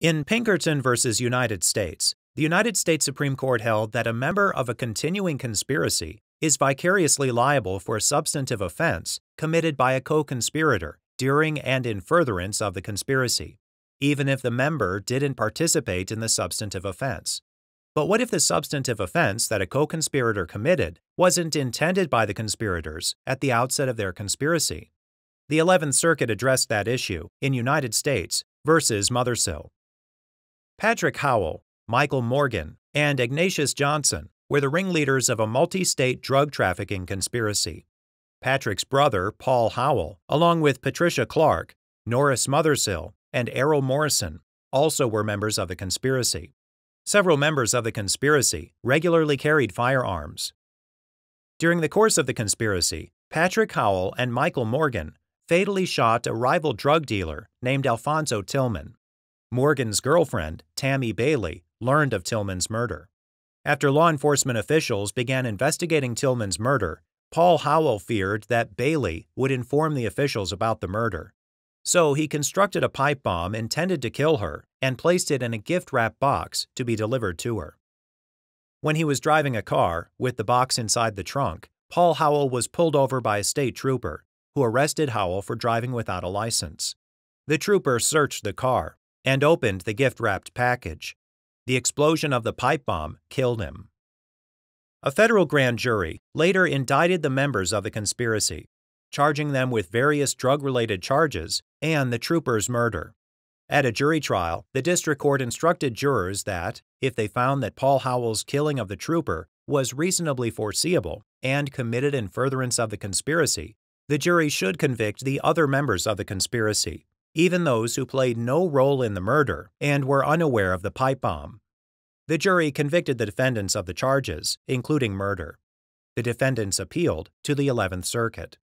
In Pinkerton v. United States, the United States Supreme Court held that a member of a continuing conspiracy is vicariously liable for a substantive offense committed by a co conspirator during and in furtherance of the conspiracy, even if the member didn't participate in the substantive offense. But what if the substantive offense that a co conspirator committed wasn't intended by the conspirators at the outset of their conspiracy? The 11th Circuit addressed that issue in United States versus Mothersill. Patrick Howell, Michael Morgan, and Ignatius Johnson were the ringleaders of a multi state drug trafficking conspiracy. Patrick's brother, Paul Howell, along with Patricia Clark, Norris Mothersill, and Errol Morrison, also were members of the conspiracy. Several members of the conspiracy regularly carried firearms. During the course of the conspiracy, Patrick Howell and Michael Morgan fatally shot a rival drug dealer named Alfonso Tillman. Morgan's girlfriend, Tammy Bailey, learned of Tillman's murder. After law enforcement officials began investigating Tillman's murder, Paul Howell feared that Bailey would inform the officials about the murder. So he constructed a pipe bomb intended to kill her and placed it in a gift wrap box to be delivered to her. When he was driving a car, with the box inside the trunk, Paul Howell was pulled over by a state trooper, who arrested Howell for driving without a license. The trooper searched the car, and opened the gift wrapped package. The explosion of the pipe bomb killed him. A federal grand jury later indicted the members of the conspiracy, charging them with various drug related charges and the trooper's murder. At a jury trial, the district court instructed jurors that, if they found that Paul Howell's killing of the trooper was reasonably foreseeable and committed in furtherance of the conspiracy, the jury should convict the other members of the conspiracy even those who played no role in the murder and were unaware of the pipe bomb. The jury convicted the defendants of the charges, including murder. The defendants appealed to the 11th Circuit.